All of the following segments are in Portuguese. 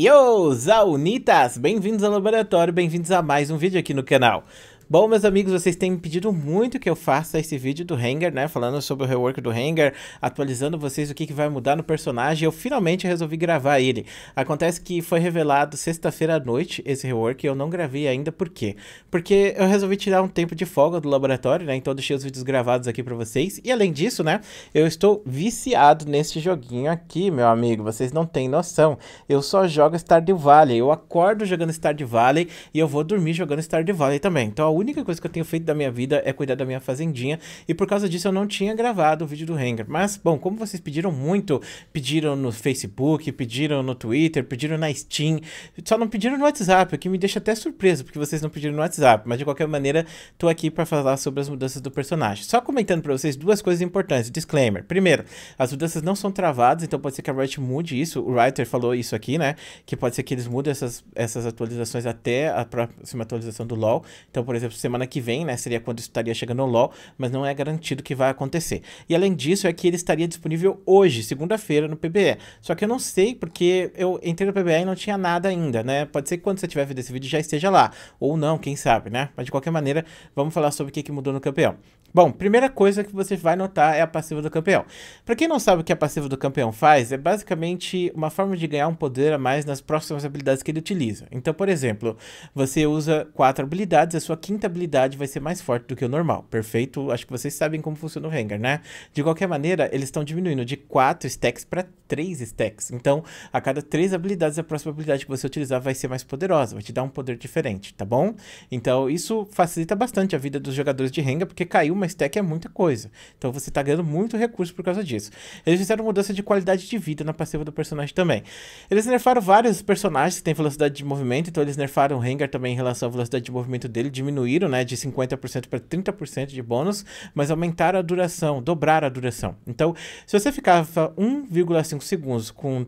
Yo, Zaunitas! Bem-vindos ao laboratório, bem-vindos a mais um vídeo aqui no canal. Bom, meus amigos, vocês têm pedido muito que eu faça esse vídeo do Hanger, né? Falando sobre o rework do Hanger, atualizando vocês o que, que vai mudar no personagem. Eu finalmente resolvi gravar ele. Acontece que foi revelado sexta-feira à noite esse rework e eu não gravei ainda. Por quê? Porque eu resolvi tirar um tempo de folga do laboratório, né? Então eu deixei os vídeos gravados aqui pra vocês. E além disso, né? Eu estou viciado nesse joguinho aqui, meu amigo. Vocês não têm noção. Eu só jogo Stardew Valley. Eu acordo jogando Stardew Valley e eu vou dormir jogando Stardew Valley também. Então única coisa que eu tenho feito da minha vida é cuidar da minha fazendinha. E por causa disso eu não tinha gravado o vídeo do Hanger. Mas, bom, como vocês pediram muito, pediram no Facebook, pediram no Twitter, pediram na Steam, só não pediram no WhatsApp, o que me deixa até surpreso, porque vocês não pediram no WhatsApp. Mas de qualquer maneira, tô aqui para falar sobre as mudanças do personagem. Só comentando para vocês duas coisas importantes. Disclaimer. Primeiro, as mudanças não são travadas, então pode ser que a Riot mude isso. O writer falou isso aqui, né? Que pode ser que eles mudem essas, essas atualizações até a próxima atualização do LoL. Então, por exemplo, exemplo, semana que vem, né? Seria quando estaria chegando o LOL, mas não é garantido que vai acontecer. E além disso, é que ele estaria disponível hoje, segunda-feira, no PBE. Só que eu não sei, porque eu entrei no PBE e não tinha nada ainda, né? Pode ser que quando você tiver vendo esse vídeo já esteja lá. Ou não, quem sabe, né? Mas de qualquer maneira, vamos falar sobre o que, que mudou no campeão. Bom, primeira coisa que você vai notar é a passiva do campeão. Para quem não sabe o que a passiva do campeão faz, é basicamente uma forma de ganhar um poder a mais nas próximas habilidades que ele utiliza. Então, por exemplo, você usa quatro habilidades, a sua quinta habilidade vai ser mais forte do que o normal, perfeito? Acho que vocês sabem como funciona o Hangar, né? De qualquer maneira, eles estão diminuindo de 4 stacks para 3 stacks. Então, a cada 3 habilidades, a próxima habilidade que você utilizar vai ser mais poderosa, vai te dar um poder diferente, tá bom? Então, isso facilita bastante a vida dos jogadores de Hangar, porque caiu uma stack é muita coisa. Então, você está ganhando muito recurso por causa disso. Eles fizeram mudança de qualidade de vida na passiva do personagem também. Eles nerfaram vários personagens que têm velocidade de movimento, então eles nerfaram o Hangar também em relação à velocidade de movimento dele, diminuindo diminuíram, né, de 50% para 30% de bônus, mas aumentaram a duração, dobraram a duração. Então, se você ficava 1,5 segundos com,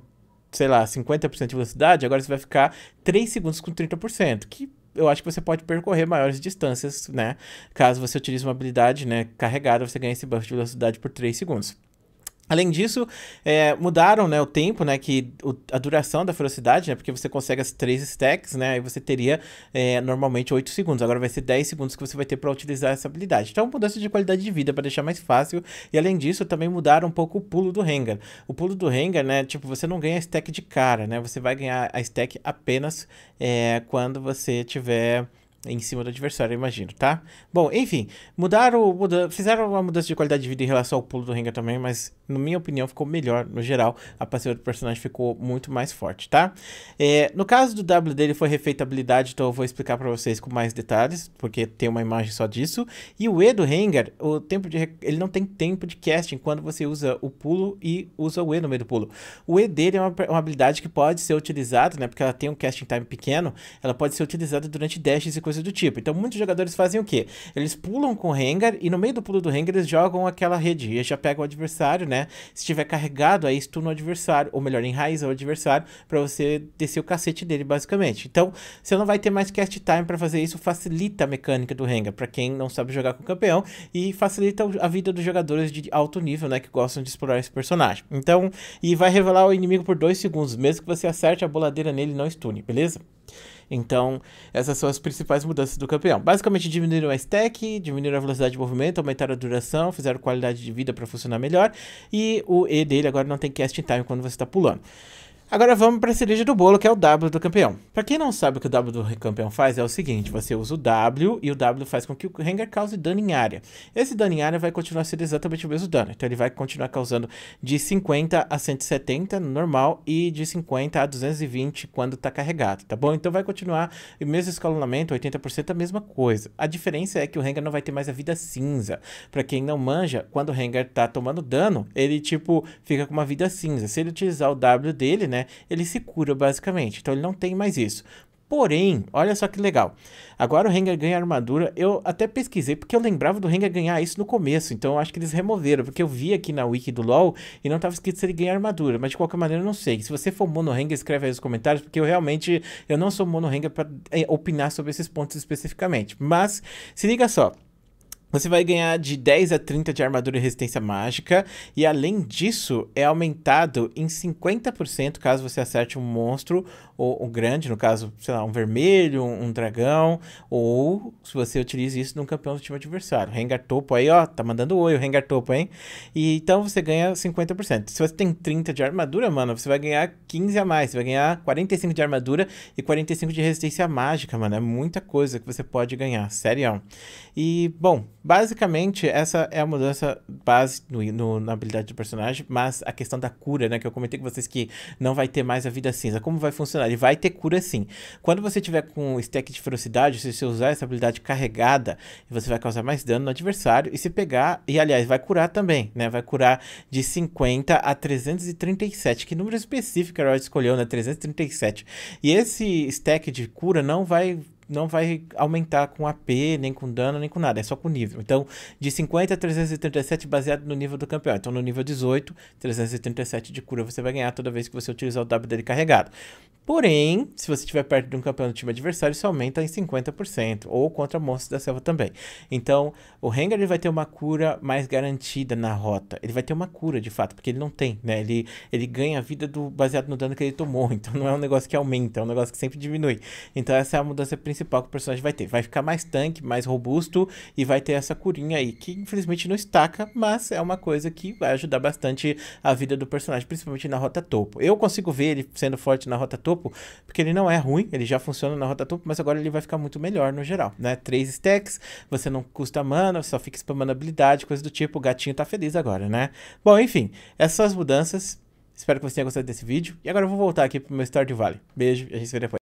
sei lá, 50% de velocidade, agora você vai ficar 3 segundos com 30%, que eu acho que você pode percorrer maiores distâncias, né? Caso você utilize uma habilidade, né, carregada, você ganha esse buff de velocidade por 3 segundos. Além disso, é, mudaram né, o tempo, né, que o, a duração da ferocidade, né, porque você consegue as três stacks, né, e você teria é, normalmente 8 segundos. Agora vai ser 10 segundos que você vai ter para utilizar essa habilidade. Então, mudança de qualidade de vida para deixar mais fácil. E além disso, também mudaram um pouco o pulo do Rengar. O pulo do Rengar, né, tipo, você não ganha stack de cara, né, você vai ganhar a stack apenas é, quando você tiver em cima do adversário, eu imagino, tá? Bom, enfim, mudaram, fizeram uma mudança de qualidade de vida em relação ao pulo do Renga também, mas, na minha opinião, ficou melhor no geral. A passiva do personagem ficou muito mais forte, tá? É, no caso do W dele foi refeita a habilidade, então eu vou explicar pra vocês com mais detalhes, porque tem uma imagem só disso. E o E do Rengar, o tempo de, ele não tem tempo de casting quando você usa o pulo e usa o E no meio do pulo. O E dele é uma, é uma habilidade que pode ser utilizada, né? Porque ela tem um casting time pequeno, ela pode ser utilizada durante dashes e do tipo. Então, muitos jogadores fazem o quê? Eles pulam com o Rengar e no meio do pulo do Rengar eles jogam aquela rede. E já pega o adversário, né? Se estiver carregado, aí stun o adversário, ou melhor, enraiza o adversário para você descer o cacete dele, basicamente. Então, você não vai ter mais cast time para fazer isso, facilita a mecânica do Rengar para quem não sabe jogar com o campeão e facilita a vida dos jogadores de alto nível, né, que gostam de explorar esse personagem. Então, e vai revelar o inimigo por dois segundos, mesmo que você acerte a boladeira nele não stune, beleza? Então, essas são as principais mudanças do campeão. Basicamente, diminuíram a stack, diminuíram a velocidade de movimento, aumentaram a duração, fizeram qualidade de vida para funcionar melhor. E o E dele agora não tem casting time quando você está pulando. Agora vamos para a cereja do bolo, que é o W do campeão. Para quem não sabe o que o W do campeão faz, é o seguinte, você usa o W e o W faz com que o Ranger cause dano em área. Esse dano em área vai continuar sendo exatamente o mesmo dano, então ele vai continuar causando de 50 a 170 no normal e de 50 a 220 quando está carregado, tá bom? Então vai continuar o mesmo escalonamento, 80% a mesma coisa. A diferença é que o Ranger não vai ter mais a vida cinza. Para quem não manja, quando o Ranger tá tomando dano, ele tipo fica com uma vida cinza. Se ele utilizar o W dele, né, né? Ele se cura basicamente, então ele não tem mais isso. Porém, olha só que legal. Agora o Rengar ganha armadura. Eu até pesquisei porque eu lembrava do Rengar ganhar isso no começo. Então eu acho que eles removeram. Porque eu vi aqui na wiki do LoL e não estava escrito se ele ganha armadura. Mas de qualquer maneira eu não sei. Se você for mono Rengar, escreve aí nos comentários. Porque eu realmente eu não sou mono Rengar para eh, opinar sobre esses pontos especificamente. Mas se liga só. Você vai ganhar de 10 a 30 de armadura e resistência mágica, e além disso, é aumentado em 50% caso você acerte um monstro ou um grande, no caso, sei lá, um vermelho, um, um dragão, ou se você utiliza isso num campeão do time adversário. Rengar topo aí, ó, tá mandando oi o Rengar topo, hein? E então você ganha 50%. Se você tem 30 de armadura, mano, você vai ganhar 15 a mais, você vai ganhar 45 de armadura e 45 de resistência mágica, mano. É muita coisa que você pode ganhar, sério. E, bom, Basicamente, essa é a mudança base no, no, na habilidade do personagem, mas a questão da cura, né? Que eu comentei com vocês que não vai ter mais a vida cinza. Como vai funcionar? Ele vai ter cura sim. Quando você tiver com stack de ferocidade, se você usar essa habilidade carregada, você vai causar mais dano no adversário. E se pegar, e aliás, vai curar também, né? Vai curar de 50 a 337. Que número específico a Rod escolheu, né? 337. E esse stack de cura não vai não vai aumentar com AP, nem com dano, nem com nada, é só com nível. Então, de 50 a 337 baseado no nível do campeão. Então, no nível 18, 337 de cura você vai ganhar toda vez que você utilizar o W dele carregado. Porém, se você estiver perto de um campeão do time adversário, isso aumenta em 50%, ou contra monstros da selva também. Então, o Rengar ele vai ter uma cura mais garantida na rota. Ele vai ter uma cura, de fato, porque ele não tem, né? Ele, ele ganha a vida do, baseado no dano que ele tomou. Então, não é um negócio que aumenta, é um negócio que sempre diminui. Então, essa é a mudança principal principal que o personagem vai ter. Vai ficar mais tanque, mais robusto e vai ter essa curinha aí, que infelizmente não estaca, mas é uma coisa que vai ajudar bastante a vida do personagem, principalmente na rota topo. Eu consigo ver ele sendo forte na rota topo, porque ele não é ruim, ele já funciona na rota topo, mas agora ele vai ficar muito melhor no geral, né? Três stacks, você não custa mana, só fica spamando habilidade, coisa do tipo, o gatinho tá feliz agora, né? Bom, enfim, essas são as mudanças. Espero que você tenha gostado desse vídeo. E agora eu vou voltar aqui pro meu Stardew Valley. Beijo e a gente se vê depois.